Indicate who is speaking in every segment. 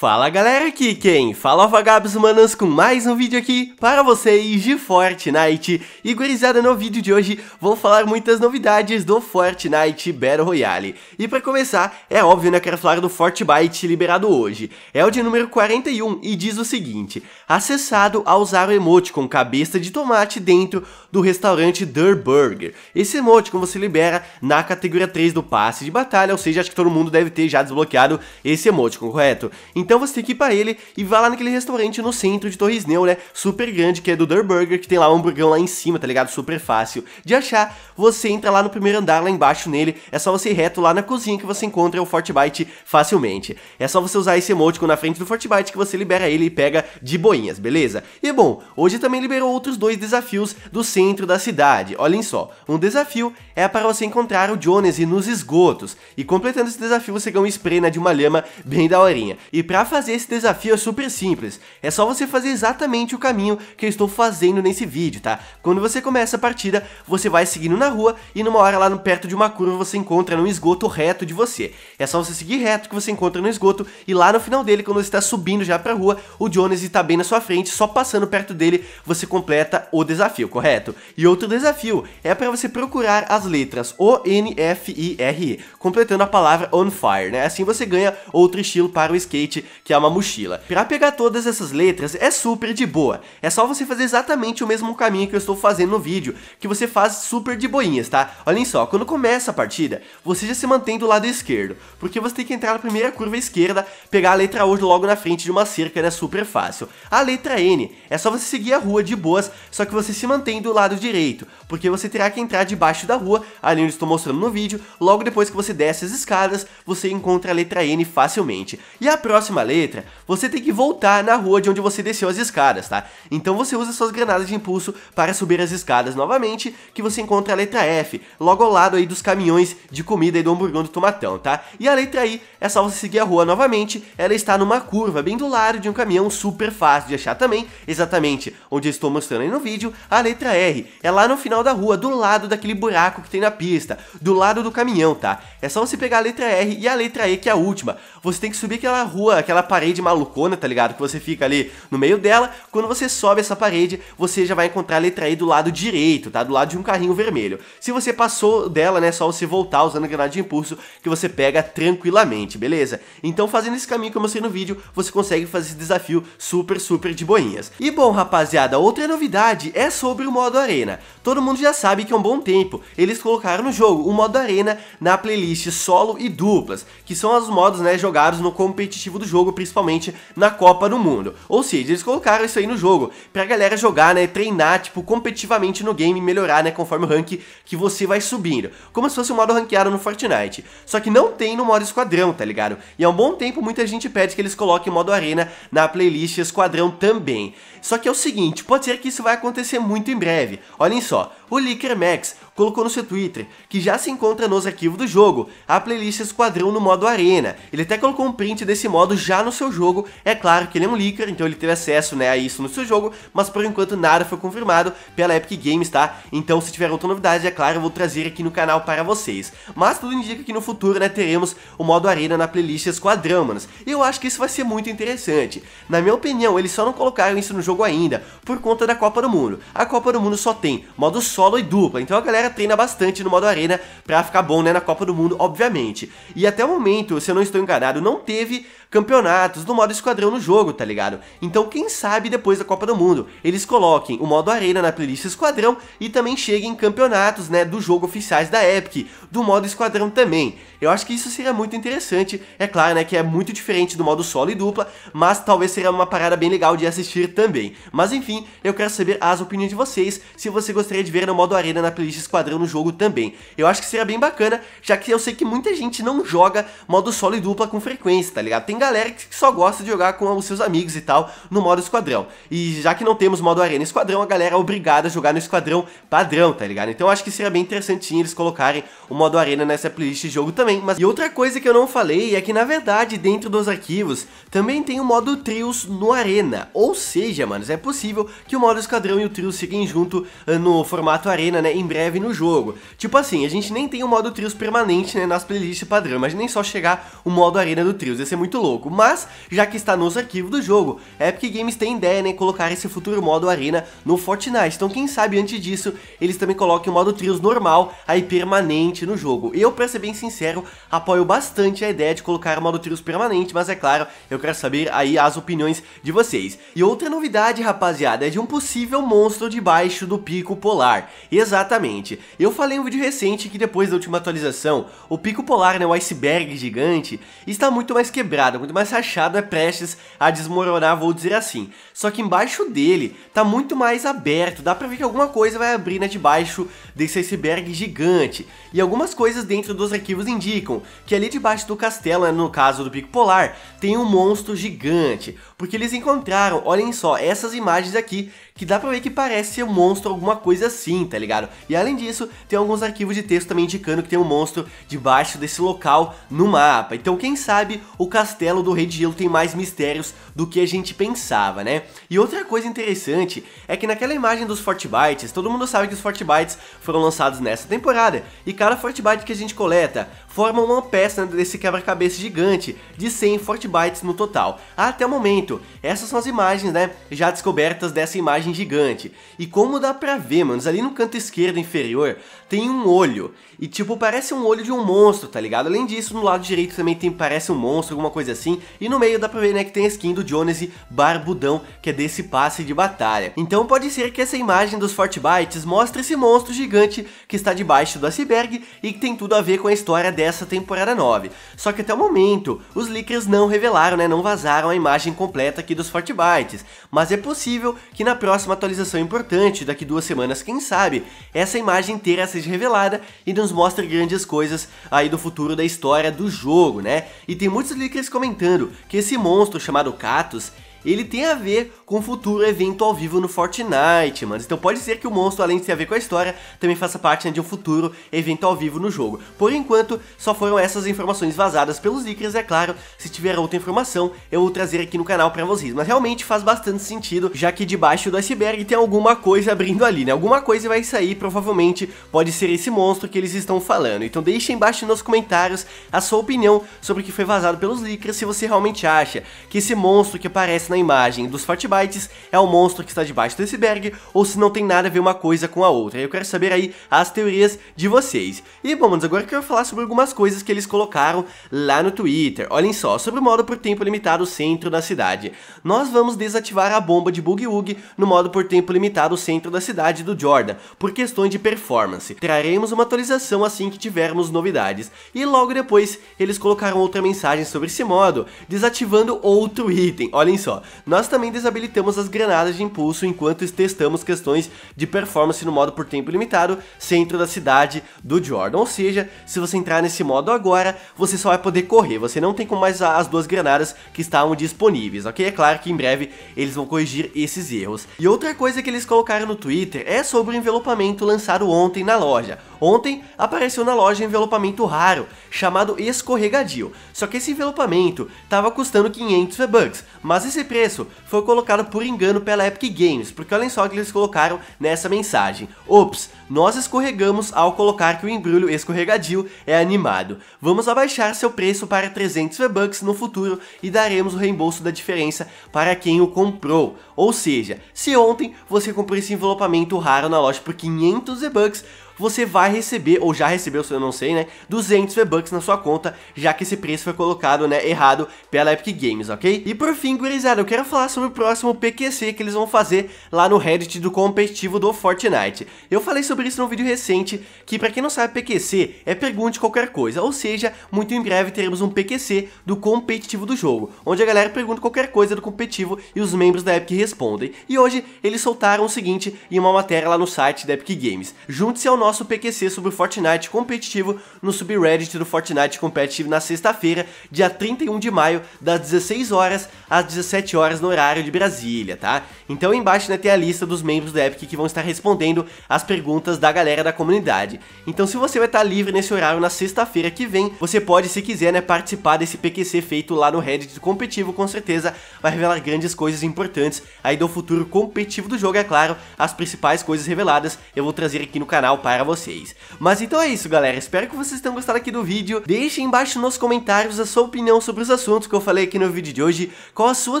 Speaker 1: Fala galera aqui quem? Fala vagabos humanos com mais um vídeo aqui para vocês de Fortnite E gurizada, no vídeo de hoje vou falar muitas novidades do Fortnite Battle Royale E para começar, é óbvio né, quero falar do Fortnite liberado hoje É o de número 41 e diz o seguinte Acessado a usar o emote com cabeça de tomate dentro do restaurante Der Burger Esse emote como você libera na categoria 3 do passe de batalha Ou seja, acho que todo mundo deve ter já desbloqueado esse emote, correto? Então então você tem que ir pra ele e vai lá naquele restaurante no centro de Torres Neu, né? Super grande, que é do Der Burger, que tem lá um hamburgão lá em cima, tá ligado? Super fácil de achar. Você entra lá no primeiro andar, lá embaixo nele. É só você ir reto lá na cozinha que você encontra o Fortbite facilmente. É só você usar esse emoticon na frente do Fortbite que você libera ele e pega de boinhas, beleza? E bom, hoje também liberou outros dois desafios do centro da cidade. Olhem só, um desafio é para você encontrar o Jones nos esgotos, e completando esse desafio você ganha um spray na né, de uma lama bem daorinha. E para fazer esse desafio é super simples, é só você fazer exatamente o caminho que eu estou fazendo nesse vídeo, tá? Quando você começa a partida, você vai seguindo na rua e numa hora lá perto de uma curva você encontra um esgoto reto de você. É só você seguir reto que você encontra no esgoto e lá no final dele, quando você está subindo já pra rua, o Jones está bem na sua frente, só passando perto dele você completa o desafio, correto? E outro desafio é para você procurar as letras O, N, F, I, R, E, completando a palavra on fire, né? Assim você ganha outro estilo para o skate, que é uma mochila. Para pegar todas essas letras é super de boa, é só você fazer exatamente o mesmo caminho que eu estou fazendo no vídeo, que você faz super de boinhas, tá? Olhem só, quando começa a partida, você já se mantém do lado esquerdo, porque você tem que entrar na primeira curva esquerda, pegar a letra O logo na frente de uma cerca, né? Super fácil. A letra N é só você seguir a rua de boas, só que você se mantém do lado direito, porque você terá que entrar debaixo da rua ali onde estou mostrando no vídeo, logo depois que você desce as escadas, você encontra a letra N facilmente. E a próxima letra, você tem que voltar na rua de onde você desceu as escadas, tá? Então você usa suas granadas de impulso para subir as escadas novamente, que você encontra a letra F, logo ao lado aí dos caminhões de comida e do hamburgão do tomatão, tá? E a letra I, é só você seguir a rua novamente, ela está numa curva bem do lado de um caminhão super fácil de achar também, exatamente onde eu estou mostrando aí no vídeo, a letra R, é lá no final da rua, do lado daquele buraco buraco que tem na pista, do lado do caminhão, tá? É só você pegar a letra R e a letra E, que é a última. Você tem que subir aquela rua, aquela parede malucona, tá ligado? Que você fica ali no meio dela. Quando você sobe essa parede, você já vai encontrar a letra E do lado direito, tá? Do lado de um carrinho vermelho. Se você passou dela, né, só você voltar usando a granada de impulso, que você pega tranquilamente, beleza? Então, fazendo esse caminho que eu mostrei no vídeo, você consegue fazer esse desafio super, super de boinhas. E bom, rapaziada, outra novidade é sobre o modo arena. Todo mundo já sabe que é um bom tempo. Ele eles colocaram no jogo o modo arena na playlist solo e duplas, que são os modos né, jogados no competitivo do jogo, principalmente na Copa do Mundo. Ou seja, eles colocaram isso aí no jogo pra galera jogar, né, treinar, tipo, competitivamente no game e melhorar, né, conforme o rank que você vai subindo. Como se fosse um modo ranqueado no Fortnite. Só que não tem no modo esquadrão, tá ligado? E há um bom tempo muita gente pede que eles coloquem o modo arena na playlist esquadrão também. Só que é o seguinte, pode ser que isso vai acontecer muito em breve. Olhem só, o Licker Max, colocou no seu Twitter, que já se encontra nos arquivos do jogo, a playlist Esquadrão no modo Arena. Ele até colocou um print desse modo já no seu jogo, é claro que ele é um leaker, então ele teve acesso né, a isso no seu jogo, mas por enquanto nada foi confirmado pela Epic Games, tá? Então se tiver outra novidade, é claro, eu vou trazer aqui no canal para vocês. Mas tudo indica que no futuro, né, teremos o modo Arena na playlist Esquadrão, manos. E eu acho que isso vai ser muito interessante. Na minha opinião, eles só não colocaram isso no jogo ainda, por conta da Copa do Mundo. A Copa do Mundo só tem modo solo e dupla, então a galera treina bastante no modo arena para ficar bom, né, na Copa do Mundo, obviamente. E até o momento, se eu não estou enganado, não teve campeonatos, do modo esquadrão no jogo, tá ligado? Então quem sabe depois da Copa do Mundo eles coloquem o modo arena na playlist esquadrão e também cheguem campeonatos, né, do jogo oficiais da Epic, do modo esquadrão também. Eu acho que isso seria muito interessante, é claro, né, que é muito diferente do modo solo e dupla, mas talvez seria uma parada bem legal de assistir também. Mas enfim, eu quero saber as opiniões de vocês, se você gostaria de ver no modo arena na playlist esquadrão no jogo também. Eu acho que seria bem bacana, já que eu sei que muita gente não joga modo solo e dupla com frequência, tá ligado? Tem galera que só gosta de jogar com os seus amigos e tal no modo esquadrão. E já que não temos modo arena esquadrão, a galera é obrigada a jogar no esquadrão padrão, tá ligado? Então acho que seria bem interessantinho eles colocarem o modo arena nessa playlist de jogo também. Mas e outra coisa que eu não falei é que na verdade dentro dos arquivos também tem o modo trios no arena. Ou seja, mano é possível que o modo esquadrão e o trios sigam junto ah, no formato arena, né, em breve no jogo. Tipo assim, a gente nem tem o modo trios permanente, né, nas playlists padrão, mas nem só chegar o modo arena do trios, ia ser muito louco louco, mas já que está nos arquivos do jogo, Epic Games tem ideia né, em colocar esse futuro modo Arena no Fortnite, então quem sabe antes disso eles também coloquem o modo Trios normal aí permanente no jogo. Eu, pra ser bem sincero, apoio bastante a ideia de colocar o modo Trios permanente, mas é claro, eu quero saber aí as opiniões de vocês. E outra novidade, rapaziada, é de um possível monstro debaixo do Pico Polar. Exatamente. Eu falei em um vídeo recente que depois da última atualização, o Pico Polar, né, o iceberg gigante, está muito mais quebrado, muito mais rachado, é prestes a desmoronar, vou dizer assim. Só que embaixo dele tá muito mais aberto, dá pra ver que alguma coisa vai abrir, né, debaixo desse iceberg gigante. E algumas coisas dentro dos arquivos indicam que ali debaixo do castelo, né, no caso do Pico Polar, tem um monstro gigante. Porque eles encontraram, olhem só, essas imagens aqui que dá pra ver que parece um monstro, alguma coisa assim, tá ligado? E além disso, tem alguns arquivos de texto também indicando que tem um monstro debaixo desse local no mapa. Então quem sabe o castelo do Rei de Gelo tem mais mistérios do que a gente pensava, né? E outra coisa interessante é que naquela imagem dos Fortbytes, todo mundo sabe que os Fortbytes foram lançados nessa temporada, e cada Fortbyte que a gente coleta forma uma peça desse quebra-cabeça gigante de 100 Fortbytes no total. Até o momento, essas são as imagens, né, já descobertas dessa imagem gigante. E como dá pra ver, mano, ali no canto esquerdo inferior tem um olho. E tipo, parece um olho de um monstro, tá ligado? Além disso, no lado direito também tem parece um monstro, alguma coisa assim. E no meio dá pra ver, né, que tem a skin do Jonas Barbudão, que é desse passe de batalha. Então pode ser que essa imagem dos Fortbytes mostre esse monstro gigante que está debaixo do iceberg e que tem tudo a ver com a história dessa temporada 9. Só que até o momento, os leakers não revelaram, né, não vazaram a imagem completa aqui dos Fortbytes. Mas é possível que na próxima próxima atualização importante, daqui duas semanas, quem sabe, essa imagem inteira seja revelada e nos mostre grandes coisas aí do futuro da história do jogo, né? E tem muitos leakers comentando que esse monstro chamado Katos, ele tem a ver com o futuro evento ao vivo no Fortnite, mano. Então pode ser que o monstro, além de ter a ver com a história, também faça parte né, de um futuro evento ao vivo no jogo. Por enquanto, só foram essas informações vazadas pelos leakers, é claro. Se tiver outra informação, eu vou trazer aqui no canal pra vocês. Mas realmente faz bastante sentido, já que debaixo do iceberg tem alguma coisa abrindo ali, né? Alguma coisa vai sair, provavelmente pode ser esse monstro que eles estão falando. Então deixa embaixo nos comentários a sua opinião sobre o que foi vazado pelos leakers, se você realmente acha que esse monstro que aparece na imagem dos Fatbites é o monstro que está debaixo do iceberg, ou se não tem nada a ver uma coisa com a outra. Eu quero saber aí as teorias de vocês. E bom, mas agora eu quero falar sobre algumas coisas que eles colocaram lá no Twitter. Olhem só, sobre o modo por tempo limitado centro da cidade. Nós vamos desativar a bomba de Boogie Woogie no modo por tempo limitado centro da cidade do Jordan, por questões de performance. Traremos uma atualização assim que tivermos novidades. E logo depois, eles colocaram outra mensagem sobre esse modo, desativando outro item. Olhem só, nós também desabilitamos as granadas de impulso enquanto testamos questões de performance no modo por tempo limitado, centro da cidade do Jordan. Ou seja, se você entrar nesse modo agora, você só vai poder correr, você não tem como mais as duas granadas que estavam disponíveis, ok? É claro que em breve eles vão corrigir esses erros. E outra coisa que eles colocaram no Twitter é sobre o envelopamento lançado ontem na loja. Ontem apareceu na loja um envelopamento raro, chamado escorregadio. Só que esse envelopamento estava custando 500 V-Bucks, mas esse preço foi colocado por engano pela Epic Games, porque olhem só o que eles colocaram nessa mensagem. Ops, nós escorregamos ao colocar que o embrulho escorregadio é animado. Vamos abaixar seu preço para 300 V-Bucks no futuro e daremos o reembolso da diferença para quem o comprou. Ou seja, se ontem você comprou esse envelopamento raro na loja por 500 V-Bucks, você vai receber, ou já recebeu, se eu não sei, né, 200 V-Bucks na sua conta, já que esse preço foi colocado, né, errado pela Epic Games, ok? E por fim, gurizada, eu quero falar sobre o próximo PQC que eles vão fazer lá no Reddit do competitivo do Fortnite. Eu falei sobre sobre isso num vídeo recente, que para quem não sabe PQC é pergunte qualquer coisa, ou seja, muito em breve teremos um PQC do competitivo do jogo, onde a galera pergunta qualquer coisa do competitivo e os membros da Epic respondem. E hoje eles soltaram o seguinte em uma matéria lá no site da Epic Games. Junte-se ao nosso PQC sobre o Fortnite competitivo no subreddit do Fortnite Competitive na sexta-feira, dia 31 de maio, das 16 horas às 17 horas no horário de Brasília, tá? Então embaixo né, tem a lista dos membros da Epic que vão estar respondendo as perguntas perguntas da galera da comunidade. Então se você vai estar tá livre nesse horário na sexta-feira que vem, você pode, se quiser, né, participar desse PQC feito lá no Reddit do competitivo, com certeza vai revelar grandes coisas importantes aí do futuro competitivo do jogo, é claro, as principais coisas reveladas eu vou trazer aqui no canal para vocês. Mas então é isso, galera, espero que vocês tenham gostado aqui do vídeo, deixe embaixo nos comentários a sua opinião sobre os assuntos que eu falei aqui no vídeo de hoje, qual a sua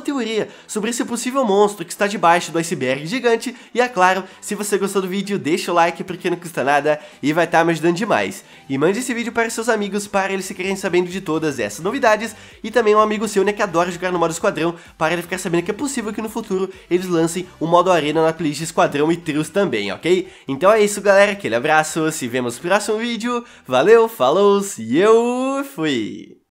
Speaker 1: teoria sobre esse possível monstro que está debaixo do iceberg gigante, e é claro, se você gostou do vídeo, deixa o like, like porque não custa nada e vai estar tá me ajudando demais. E mande esse vídeo para seus amigos para eles ficarem sabendo de todas essas novidades e também um amigo seu né, que adora jogar no modo esquadrão para ele ficar sabendo que é possível que no futuro eles lancem o um modo arena na playlist esquadrão e trios também, ok? Então é isso galera, aquele abraço, se vemos no próximo vídeo, valeu, falou e eu fui!